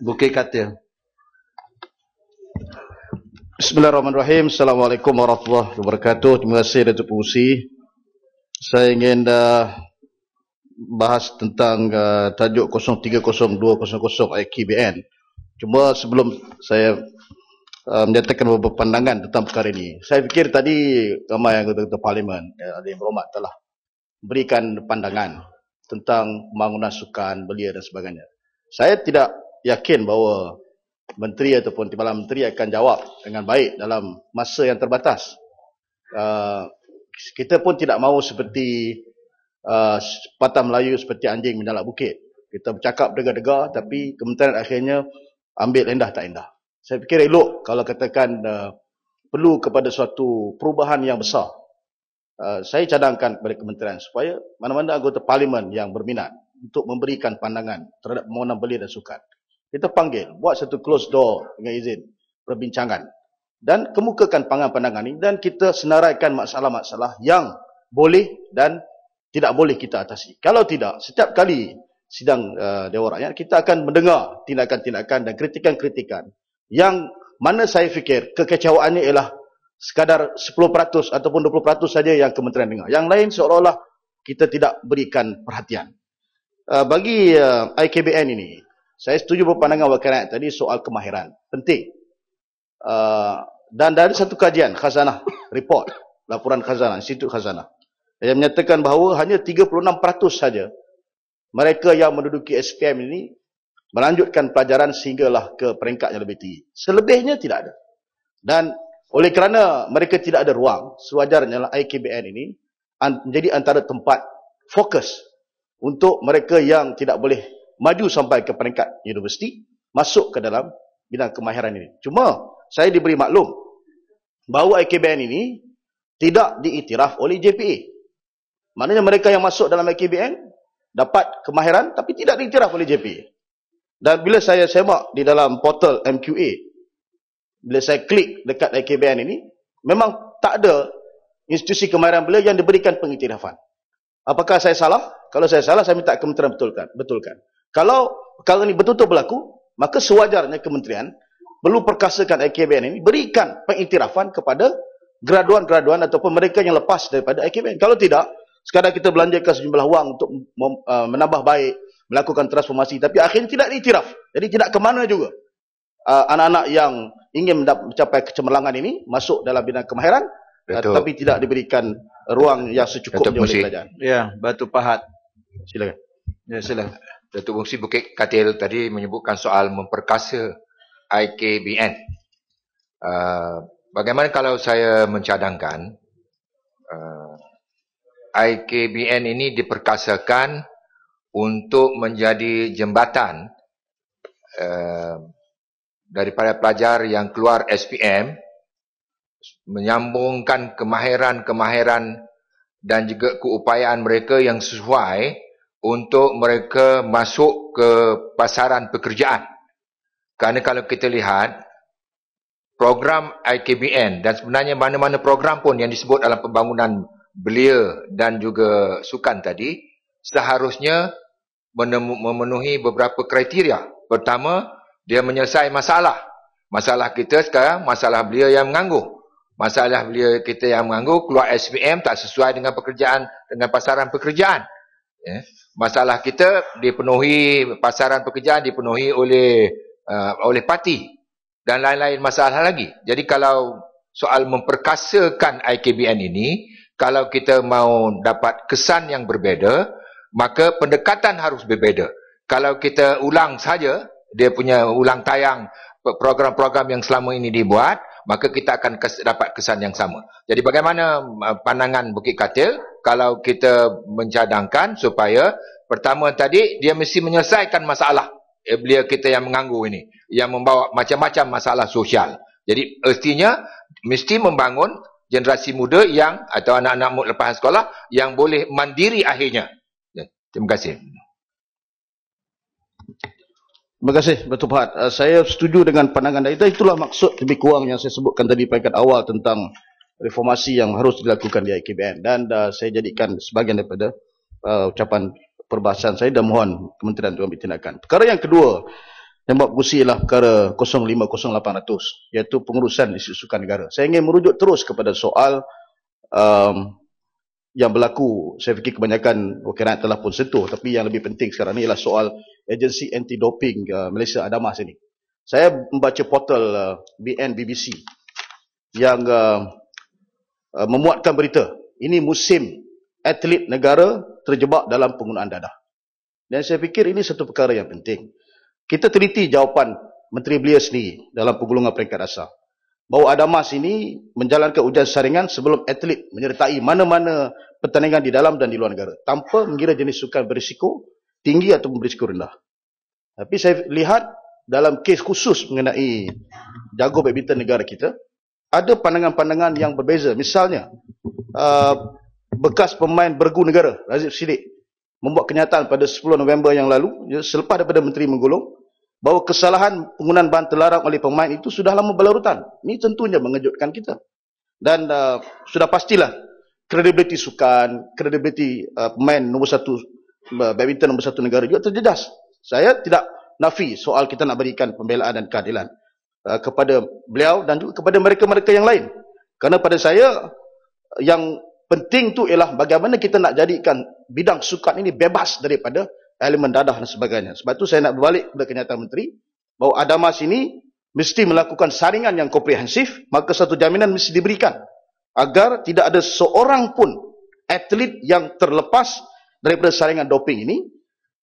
Bukit Katil. Bismillahirrahmanirrahim. Assalamualaikum warahmatullahi wabarakatuh. Terima kasih Datuk Pusi. Saya ingin uh, bahas tentang uh, tajuk 030200 AKBN. Cuma sebelum saya uh, menyatakan beberapa pandangan tentang perkara ini. Saya fikir tadi ramai anggota-anggota parlimen yang ada yang berhormat telah berikan pandangan tentang pembangunan sukan belia dan sebagainya. Saya tidak yakin bahawa menteri ataupun timbalan menteri akan jawab dengan baik dalam masa yang terbatas. Uh, kita pun tidak mahu seperti uh, ah, patah Melayu seperti anjing menyalak bukit. Kita bercakap degar-degar tapi kementerian akhirnya ambil rendah tak rendah. Saya fikir elok kalau katakan uh, perlu kepada suatu perubahan yang besar. Uh, saya cadangkan kepada kementerian supaya mana-mana anggota parlimen yang berminat untuk memberikan pandangan terhadap permohonan beli dan sukan kita panggil buat satu close door dengan izin perbincangan dan kemukakan pandangan-pandangan ini dan kita senaraikan masalah-masalah yang boleh dan tidak boleh kita atasi. Kalau tidak, setiap kali sidang uh, Dewan Rakyat, kita akan mendengar tindakan-tindakan dan kritikan-kritikan yang mana saya fikir kekecewaannya ialah sekadar 10% ataupun 20% saja yang kementerian dengar. Yang lain seolah-olah kita tidak berikan perhatian. Uh, bagi uh, eh, IKBN ini, saya setuju berpandangan wakilat tadi soal kemahiran. Penting. Uh, dan dari satu kajian khazanah report, laporan khazanah, institut khazanah. Yang menyatakan bahawa hanya 36% saja mereka yang menduduki SPM ini melanjutkan pelajaran sehinggalah ke peringkat yang lebih tinggi. Selebihnya tidak ada. Dan oleh kerana mereka tidak ada ruang, sewajarnya lah IKBN ini menjadi antara tempat fokus untuk mereka yang tidak boleh maju sampai ke peringkat universiti, masuk ke dalam bidang kemahiran ini. Cuma saya diberi maklum bahawa IKBN ini tidak diiktiraf oleh JPA. Maknanya mereka yang masuk dalam IKBN dapat kemahiran tapi tidak diiktiraf oleh JPA. Dan bila saya semak di dalam portal MQA, bila saya klik dekat IKBN ini, memang tak ada institusi kemahiran beliau yang diberikan pengiktirafan. Apakah saya salah? Kalau saya salah, saya minta kementerian betulkan. betulkan. Kalau perkara ini betul-betul berlaku, maka sewajarnya kementerian perlu perkasakan AKBN ini, berikan pengiktirafan kepada graduan-graduan ataupun mereka yang lepas daripada AKBN. Kalau tidak, sekadar kita belanjakan sejumlah wang untuk uh, menambah baik, melakukan transformasi, tapi akhirnya tidak diiktiraf. Jadi tidak ke mana juga uh, anak-anak uh, yang ingin mencapai kecemerlangan ini masuk dalam bidang kemahiran uh, tapi tidak diberikan ruang yang secukupnya untuk belajar. Ya, batu pahat. Silakan. Ya, silakan. Datuk Bungsi Bukit Katil tadi menyebutkan soal memperkasa IKBN. Uh, bagaimana kalau saya mencadangkan uh, IKBN ini diperkasakan untuk menjadi jembatan uh, daripada pelajar yang keluar SPM menyambungkan kemahiran-kemahiran dan juga keupayaan mereka yang sesuai untuk mereka masuk ke pasaran pekerjaan. Kerana kalau kita lihat program IKBN dan sebenarnya mana-mana program pun yang disebut dalam pembangunan belia dan juga sukan tadi seharusnya memenuhi beberapa kriteria. Pertama, dia menyelesaikan masalah. Masalah kita sekarang, masalah belia yang mengangguk, Masalah belia kita yang mengangguk, keluar SPM tak sesuai dengan pekerjaan, dengan pasaran pekerjaan. Yeah masalah kita dipenuhi pasaran pekerjaan dipenuhi oleh uh, oleh parti dan lain-lain masalah lagi. Jadi kalau soal memperkasakan IKBN ini, kalau kita mau dapat kesan yang berbeza, maka pendekatan harus berbeza. Kalau kita ulang saja dia punya ulang tayang program-program yang selama ini dibuat, maka kita akan kes- dapat kesan yang sama. Jadi bagaimana uh, pandangan Bukit Katil? kalau kita mencadangkan supaya pertama tadi dia mesti menyelesaikan masalah eh, belia kita yang menganggur ini yang membawa macam-macam masalah sosial. Jadi mestinya mesti membangun generasi muda yang atau anak-anak muda lepas sekolah yang boleh mandiri akhirnya. Ya, terima kasih. Terima kasih Betul Fahad. Eh, saya setuju dengan pandangan anda. Itulah maksud lebih kurang yang saya sebutkan tadi pada awal tentang reformasi yang harus dilakukan di IKBN dan uh, saya jadikan sebagian daripada uh, ucapan perbahasan saya dan mohon kementerian untuk ambil tindakan. Perkara yang kedua yang buat kursi ialah perkara 050800 iaitu pengurusan isu sukan negara. Saya ingin merujuk terus kepada soal um, yang berlaku saya fikir kebanyakan wakil rakyat telah pun sentuh tapi yang lebih penting sekarang ni ialah soal agensi anti-doping uh, Malaysia Adamas ini. Saya membaca portal uh, BN BBC yang uh, Uh, memuatkan berita. Ini musim atlet negara terjebak dalam penggunaan dadah. Dan saya fikir ini satu perkara yang penting. Kita teliti jawapan Menteri Belia sendiri dalam penggulungan peringkat asal. Bahawa Adamas ini menjalankan ujian saringan sebelum atlet menyertai mana-mana pertandingan di dalam dan di luar negara. Tanpa mengira jenis sukan berisiko tinggi ataupun berisiko rendah. Tapi saya lihat dalam kes khusus mengenai jago badminton negara kita, ada pandangan-pandangan yang berbeza. Misalnya, uh, bekas pemain bergu negara, Razif Sidik, membuat kenyataan pada 10 November yang lalu, ya, selepas daripada Menteri menggolong, bahawa kesalahan penggunaan bahan terlarang oleh pemain itu sudah lama berlarutan. Ini tentunya mengejutkan kita. Dan uh, sudah pastilah, kredibiliti sukan, kredibiliti uh, pemain nombor satu, uh, badminton nombor satu negara juga terjejas. Saya tidak nafi soal kita nak berikan pembelaan dan keadilan. Uh, kepada beliau dan juga kepada mereka-mereka yang lain. Karena pada saya uh, yang penting tu ialah bagaimana kita nak jadikan bidang sukan ini bebas daripada elemen dadah dan sebagainya. Sebab tu saya nak berbalik kepada kenyataan menteri bahawa Adamas ini mesti melakukan saringan yang komprehensif, maka satu jaminan mesti diberikan agar tidak ada seorang pun atlet yang terlepas daripada saringan doping ini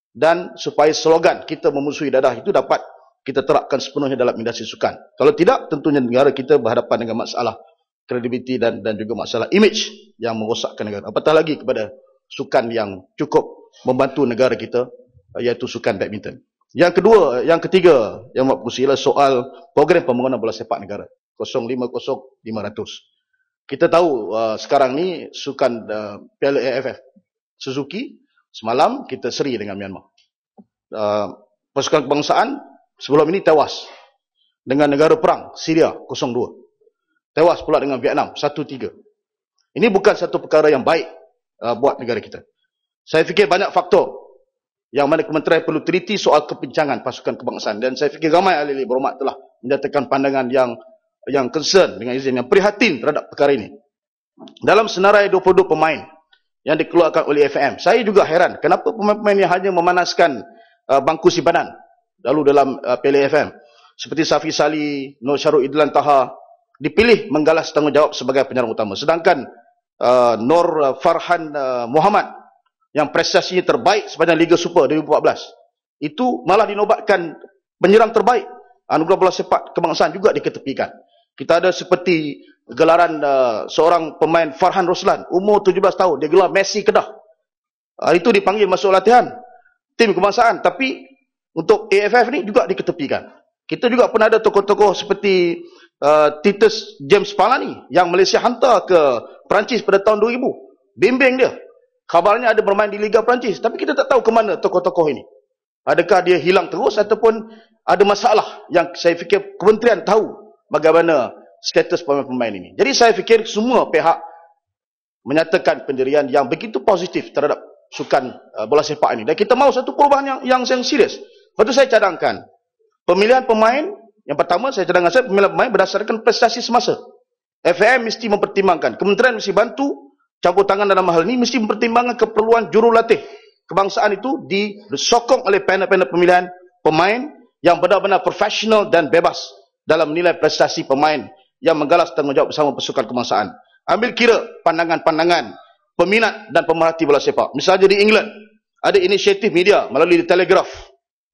dan supaya slogan kita memusuhi dadah itu dapat kita terapkan sepenuhnya dalam industri sukan. Kalau tidak, tentunya negara kita berhadapan dengan masalah kredibiliti dan dan juga masalah image yang merosakkan negara. Apatah lagi kepada sukan yang cukup membantu negara kita eh, iaitu sukan badminton. Yang kedua, eh, yang ketiga yang mahu pusing soal program pembangunan bola sepak negara. 050500. Kita tahu uh, sekarang ni sukan uh, Piala AFF Suzuki semalam kita seri dengan Myanmar. Uh, pasukan kebangsaan sebelum ini tewas dengan negara perang Syria 02 tewas pula dengan Vietnam 13 ini bukan satu perkara yang baik uh, buat negara kita saya fikir banyak faktor yang mana kementerian perlu teliti soal kepincangan pasukan kebangsaan dan saya fikir ramai ahli-ahli berhormat telah menyatakan pandangan yang yang concern dengan izin yang prihatin terhadap perkara ini dalam senarai 22 pemain yang dikeluarkan oleh FM saya juga heran kenapa pemain-pemain yang hanya memanaskan uh, bangku simpanan lalu dalam uh, PLFM seperti Safi Sali, Nur Syarul Idlan Taha dipilih menggalas tanggungjawab sebagai penyerang utama. Sedangkan uh, Nur uh, Farhan uh, Muhammad yang prestasinya terbaik sepanjang Liga Super 2014 itu malah dinobatkan penyerang terbaik anugerah bola sepak kebangsaan juga diketepikan. Kita ada seperti gelaran uh, seorang pemain Farhan Roslan umur 17 tahun dia gelar Messi Kedah. Uh, itu dipanggil masuk latihan tim kebangsaan tapi untuk AFF ni juga diketepikan. Kita juga pernah ada tokoh-tokoh seperti uh, Titus James Palani yang Malaysia hantar ke Perancis pada tahun 2000. Bimbing dia. Kabarnya ada bermain di Liga Perancis. Tapi kita tak tahu ke mana tokoh-tokoh ini. Adakah dia hilang terus ataupun ada masalah yang saya fikir kementerian tahu bagaimana status pemain-pemain ini. Jadi saya fikir semua pihak menyatakan pendirian yang begitu positif terhadap sukan uh, bola sepak ini. Dan kita mahu satu perubahan yang, yang serius. Lepas itu saya cadangkan. Pemilihan pemain, yang pertama saya cadangkan saya pemilihan pemain berdasarkan prestasi semasa. FAM mesti mempertimbangkan. Kementerian mesti bantu campur tangan dalam hal ini. Mesti mempertimbangkan keperluan jurulatih kebangsaan itu disokong oleh panel-panel pemilihan pemain yang benar-benar profesional dan bebas dalam menilai prestasi pemain yang menggalas tanggungjawab bersama pasukan kebangsaan. Ambil kira pandangan-pandangan peminat dan pemerhati bola sepak. Misalnya di England, ada inisiatif media melalui Telegraph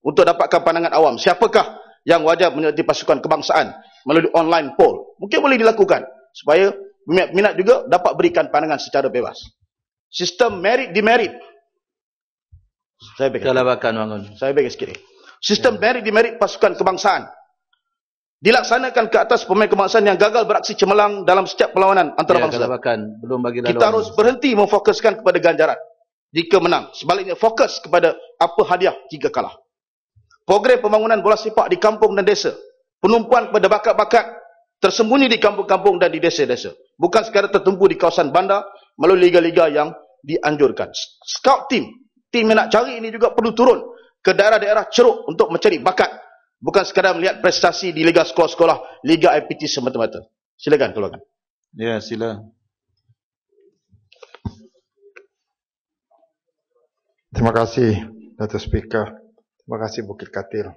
untuk dapatkan pandangan awam siapakah yang wajib menjadi pasukan kebangsaan melalui online poll mungkin boleh dilakukan supaya minat juga dapat berikan pandangan secara bebas sistem merit demerit saya berikan kelabakan bangun saya berikan sikit sistem ya. merit demerit pasukan kebangsaan dilaksanakan ke atas pemain kebangsaan yang gagal beraksi cemerlang dalam setiap perlawanan antara ya, bangsa. belum bagi laluan. kita harus berhenti memfokuskan kepada ganjaran jika menang sebaliknya fokus kepada apa hadiah jika kalah Program pembangunan bola sepak di kampung dan desa. Penumpuan kepada bakat-bakat tersembunyi di kampung-kampung dan di desa-desa. Bukan sekadar tertumpu di kawasan bandar melalui liga-liga yang dianjurkan. Scout team, team yang nak cari ini juga perlu turun ke daerah-daerah ceruk untuk mencari bakat. Bukan sekadar melihat prestasi di liga sekolah-sekolah, liga IPT semata-mata. Silakan keluarkan. Ya, sila. Terima kasih, Dato' Speaker. Terima kasih Bukit Katil.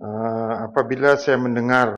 Uh, apabila saya mendengar